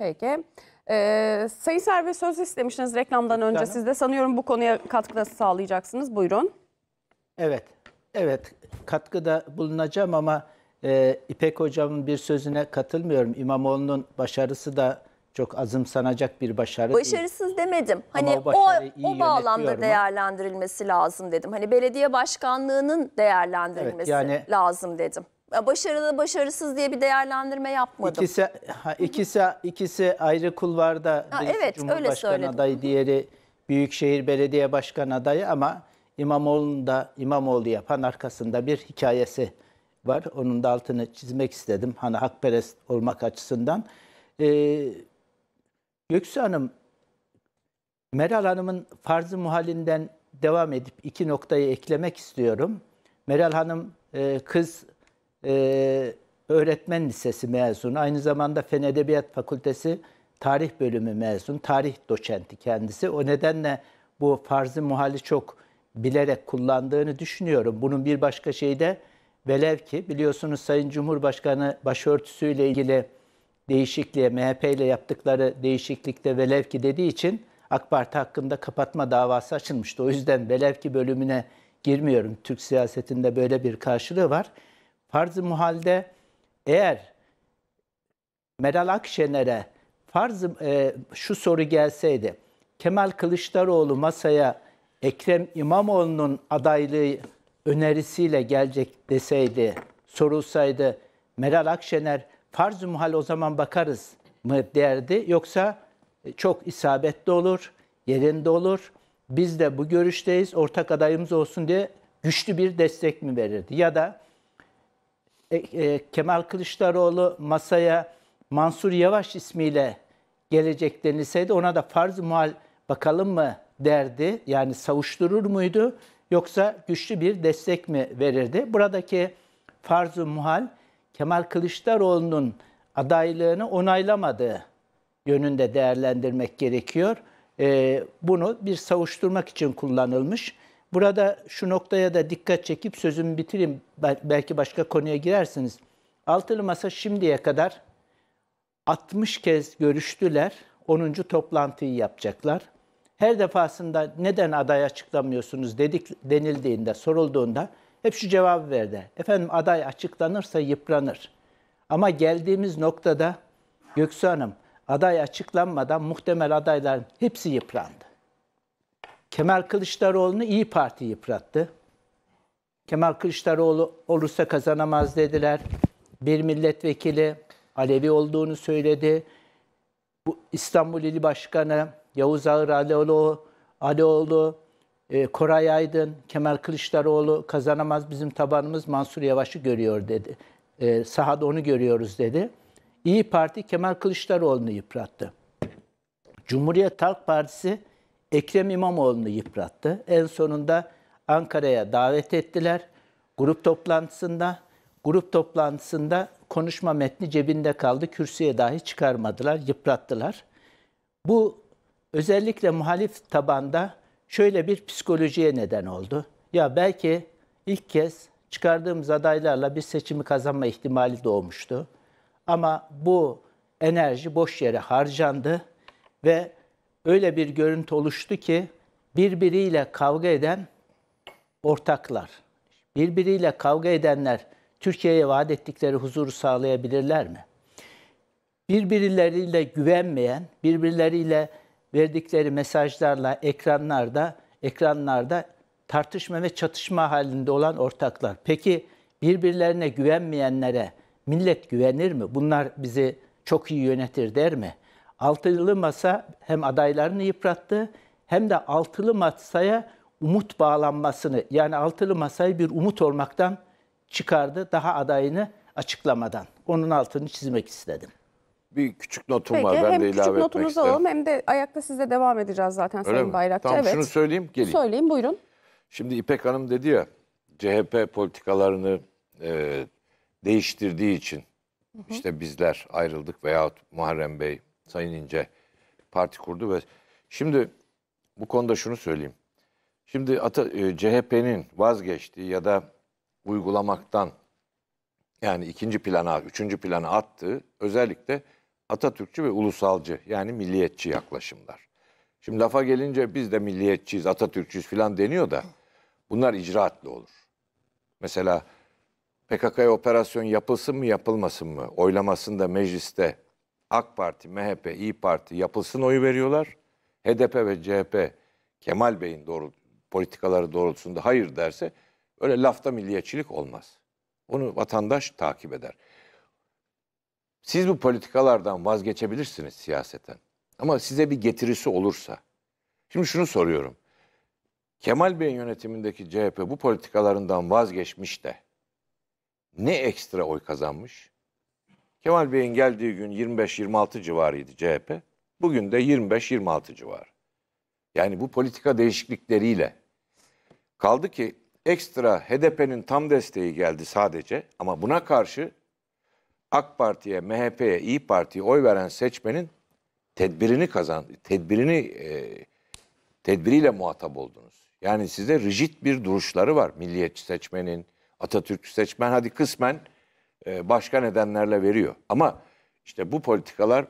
Peki. Ee, Sayın Serve söz istemiştiniz reklamdan önce. Hanım. Siz de sanıyorum bu konuya katkıda sağlayacaksınız. Buyurun. Evet. Evet. Katkıda bulunacağım ama e, İpek Hocam'ın bir sözüne katılmıyorum. İmamoğlu'nun başarısı da çok azımsanacak bir başarı Başarısız demedim. Hani o, o, o bağlamda mu? değerlendirilmesi lazım dedim. Hani belediye başkanlığının değerlendirilmesi evet, yani, lazım dedim başarılı başarısız diye bir değerlendirme yapmadım. İkisi ha, ikisi ikisi ayrı kulvarda. Ha, evet Cumhurbaşkanı öyle adayı diğeri Büyükşehir Belediye Başkan adayı ama İmamoğlu'nun da İmamoğlu yapan arkasında bir hikayesi var. Onun da altını çizmek istedim. Hani hakperest olmak açısından. Ee, Göksu Hanım, Meral Hanım'ın farzı muhalinden devam edip iki noktayı eklemek istiyorum. Meral Hanım e, kız e, öğretmen lisesi mezunu. Aynı zamanda Fen Edebiyat Fakültesi tarih bölümü mezun. Tarih doçenti kendisi. O nedenle bu farzı muhali çok bilerek kullandığını düşünüyorum. Bunun bir başka şeyi de velev ki biliyorsunuz Sayın Cumhurbaşkanı başörtüsüyle ilgili değişikliğe, MHP ile yaptıkları değişiklikte velev ki dediği için AK Parti hakkında kapatma davası açılmıştı. O yüzden velev ki bölümüne girmiyorum. Türk siyasetinde böyle bir karşılığı var. Farz-ı muhalde eğer Meral Akşener'e farz e, şu soru gelseydi. Kemal Kılıçdaroğlu masaya Ekrem İmamoğlu'nun adaylığı önerisiyle gelecek deseydi, sorulsaydı Meral Akşener farz-ı muhal o zaman bakarız mı derdi yoksa e, çok isabetli olur, yerinde olur. Biz de bu görüşteyiz, ortak adayımız olsun diye güçlü bir destek mi verirdi? Ya da e, e, Kemal Kılıçdaroğlu masaya Mansur Yavaş ismiyle gelecek denilseydi ona da farz muhal bakalım mı derdi. Yani savuşturur muydu yoksa güçlü bir destek mi verirdi? Buradaki farz muhal Kemal Kılıçdaroğlu'nun adaylığını onaylamadığı yönünde değerlendirmek gerekiyor. Ee, bunu bir savuşturmak için kullanılmış. Burada şu noktaya da dikkat çekip sözümü bitireyim. Belki başka konuya girersiniz. Altılı Masa şimdiye kadar 60 kez görüştüler. 10. toplantıyı yapacaklar. Her defasında neden aday açıklamıyorsunuz dedik denildiğinde, sorulduğunda hep şu cevabı verdi. Efendim aday açıklanırsa yıpranır. Ama geldiğimiz noktada Göksu Hanım aday açıklanmadan muhtemel adayların hepsi yıprandı. Kemal Kılıçdaroğlu'nu İyi Parti yıprattı. Kemal Kılıçdaroğlu olursa kazanamaz dediler. Bir milletvekili Alevi olduğunu söyledi. Bu İstanbul İl Başkanı Yavuz Ağır Alioğlu, Alioğlu e, Koray Aydın, Kemal Kılıçdaroğlu kazanamaz bizim tabanımız Mansur Yavaş'ı görüyor dedi. E, sahada onu görüyoruz dedi. İyi Parti Kemal Kılıçdaroğlu'nu yıprattı. Cumhuriyet Halk Partisi Ekrem İmamoğlu'nu yıprattı. En sonunda Ankara'ya davet ettiler. Grup toplantısında, grup toplantısında konuşma metni cebinde kaldı. Kürsüye dahi çıkarmadılar, yıprattılar. Bu özellikle muhalif tabanda şöyle bir psikolojiye neden oldu. Ya belki ilk kez çıkardığımız adaylarla bir seçimi kazanma ihtimali doğmuştu. Ama bu enerji boş yere harcandı ve öyle bir görüntü oluştu ki birbiriyle kavga eden ortaklar, birbiriyle kavga edenler Türkiye'ye vaat ettikleri huzuru sağlayabilirler mi? Birbirleriyle güvenmeyen, birbirleriyle verdikleri mesajlarla ekranlarda ekranlarda tartışma ve çatışma halinde olan ortaklar. Peki birbirlerine güvenmeyenlere millet güvenir mi? Bunlar bizi çok iyi yönetir der mi? altılı masa hem adaylarını yıprattı hem de altılı masaya umut bağlanmasını yani altılı masayı bir umut olmaktan çıkardı daha adayını açıklamadan. Onun altını çizmek istedim. Bir küçük notum Peki, var ben de ilave etmek istedim. Hem küçük notunuzu alalım hem de ayakta size devam edeceğiz zaten Öyle Sayın mi? Bayrakçı. Tamam evet. şunu söyleyeyim geleyim. Söyleyin buyurun. Şimdi İpek Hanım dedi ya CHP politikalarını e, değiştirdiği için hı hı. işte bizler ayrıldık veyahut Muharrem Bey Sayın İnce parti kurdu ve şimdi bu konuda şunu söyleyeyim. Şimdi e, CHP'nin vazgeçtiği ya da uygulamaktan yani ikinci plana, üçüncü plana attığı özellikle Atatürkçü ve ulusalcı yani milliyetçi yaklaşımlar. Şimdi lafa gelince biz de milliyetçiyiz, Atatürkçüyüz falan deniyor da bunlar icraatlı olur. Mesela PKK'ya operasyon yapılsın mı yapılmasın mı oylamasında mecliste AK Parti, MHP, İyi Parti yapılsın oyu veriyorlar. HDP ve CHP Kemal Bey'in doğru politikaları doğrultusunda hayır derse öyle lafta milliyetçilik olmaz. Onu vatandaş takip eder. Siz bu politikalardan vazgeçebilirsiniz siyaseten. Ama size bir getirisi olursa. Şimdi şunu soruyorum. Kemal Bey'in yönetimindeki CHP bu politikalarından vazgeçmiş de ne ekstra oy kazanmış? Kemal Bey'in geldiği gün 25-26 civarıydı CHP. Bugün de 25-26 civarı. Yani bu politika değişiklikleriyle. Kaldı ki ekstra HDP'nin tam desteği geldi sadece ama buna karşı AK Parti'ye, MHP'ye, İyi Parti'ye oy veren seçmenin tedbirini kazan, tedbirini e, tedbiriyle muhatap oldunuz. Yani size rigid bir duruşları var milliyetçi seçmenin, Atatürk seçmen hadi kısmen e, başka nedenlerle veriyor. Ama işte bu politikalar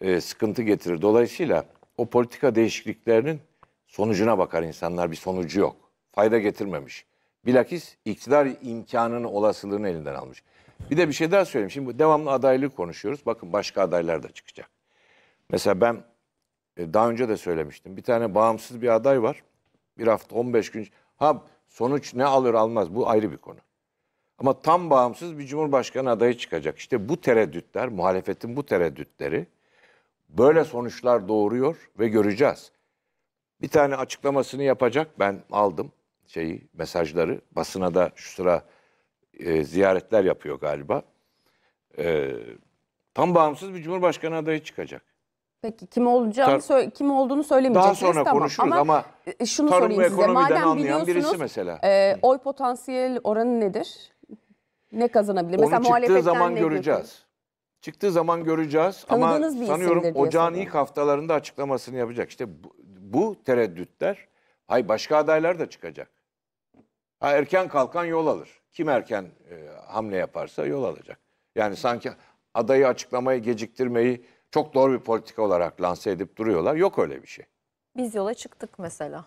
e, sıkıntı getirir. Dolayısıyla o politika değişikliklerinin sonucuna bakar insanlar. Bir sonucu yok. Fayda getirmemiş. Bilakis iktidar imkanının olasılığını elinden almış. Bir de bir şey daha söyleyeyim. Şimdi devamlı adaylığı konuşuyoruz. Bakın başka adaylar da çıkacak. Mesela ben e, daha önce de söylemiştim. Bir tane bağımsız bir aday var. Bir hafta 15 gün. Ha sonuç ne alır almaz bu ayrı bir konu. Ama tam bağımsız bir cumhurbaşkanı adayı çıkacak. İşte bu tereddütler, muhalefetin bu tereddütleri böyle sonuçlar doğuruyor ve göreceğiz. Bir tane açıklamasını yapacak. Ben aldım şeyi, mesajları. Basına da şu sıra e, ziyaretler yapıyor galiba. E, tam bağımsız bir cumhurbaşkanı adayı çıkacak. Peki kim olacağını Tar- kim olduğunu söylemeyeceksiniz. Daha sonra tamam. konuşuruz ama, ama e, şunu tarım sorayım ve size. ekonomiden Madem anlayan birisi mesela. E, oy potansiyel oranı nedir? ne kazanabilir? Onu çıktığı zaman göreceğiz. Yapayım? Çıktığı zaman göreceğiz Tanıdığınız ama sanıyorum ocağın ilk haftalarında açıklamasını yapacak. İşte bu, bu tereddütler, hay başka adaylar da çıkacak. Ha, erken kalkan yol alır. Kim erken e, hamle yaparsa yol alacak. Yani sanki adayı açıklamayı geciktirmeyi çok doğru bir politika olarak lanse edip duruyorlar. Yok öyle bir şey. Biz yola çıktık mesela.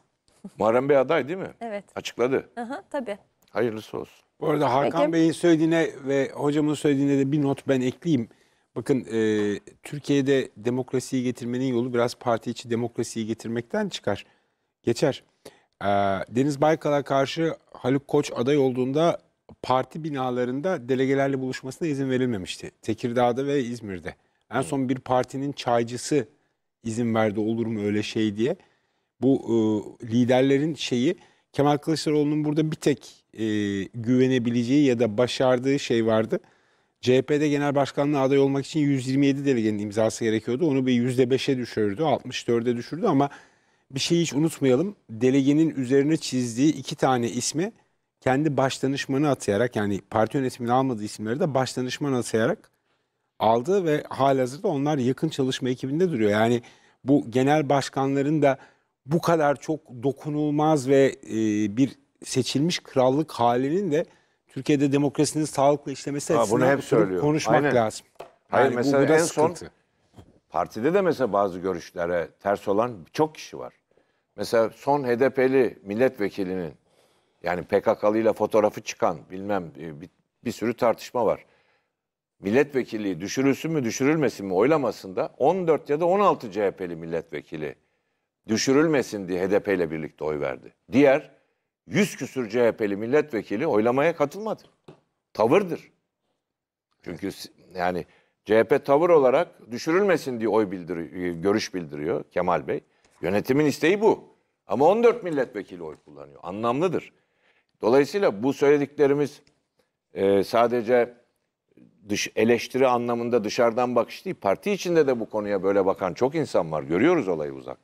Muharrem Bey aday değil mi? Evet. Açıkladı. Aha, tabii. Hayırlısı olsun. Bu arada Hakan Peki. Bey'in söylediğine ve hocamın söylediğine de bir not ben ekleyeyim. Bakın e, Türkiye'de demokrasiyi getirmenin yolu biraz parti içi demokrasiyi getirmekten çıkar. Geçer. E, Deniz Baykal'a karşı Haluk Koç aday olduğunda parti binalarında delegelerle buluşmasına izin verilmemişti. Tekirdağ'da ve İzmir'de. En son bir partinin çaycısı izin verdi olur mu öyle şey diye. Bu e, liderlerin şeyi Kemal Kılıçdaroğlu'nun burada bir tek e, güvenebileceği ya da başardığı şey vardı. CHP'de genel başkanlığa aday olmak için 127 delegenin imzası gerekiyordu. Onu bir %5'e düşürdü, 64'e düşürdü ama bir şeyi hiç unutmayalım. Delegenin üzerine çizdiği iki tane ismi kendi başdanışmanı atayarak yani parti yönetimini almadığı isimleri de başdanışman atayarak aldı ve halihazırda onlar yakın çalışma ekibinde duruyor. Yani bu genel başkanların da bu kadar çok dokunulmaz ve e, bir seçilmiş krallık halinin de Türkiye'de demokrasinin sağlıklı işlemesi ha, açısından hep söylüyor. konuşmak Aynen. lazım. Hayır yani mesela bu en sıkıntı. son partide de mesela bazı görüşlere ters olan çok kişi var. Mesela son HDP'li milletvekilinin yani PKK'lıyla fotoğrafı çıkan bilmem e, bir, bir sürü tartışma var. Milletvekilliği düşürülsün mü düşürülmesin mi oylamasında 14 ya da 16 CHP'li milletvekili düşürülmesin diye HDP ile birlikte oy verdi. Diğer 100 küsür CHP'li milletvekili oylamaya katılmadı. Tavırdır. Çünkü yani CHP tavır olarak düşürülmesin diye oy bildiriyor, e, görüş bildiriyor Kemal Bey. Yönetimin isteği bu. Ama 14 milletvekili oy kullanıyor. Anlamlıdır. Dolayısıyla bu söylediklerimiz e, sadece dış eleştiri anlamında dışarıdan bakış değil. Parti içinde de bu konuya böyle bakan çok insan var. Görüyoruz olayı uzaktan.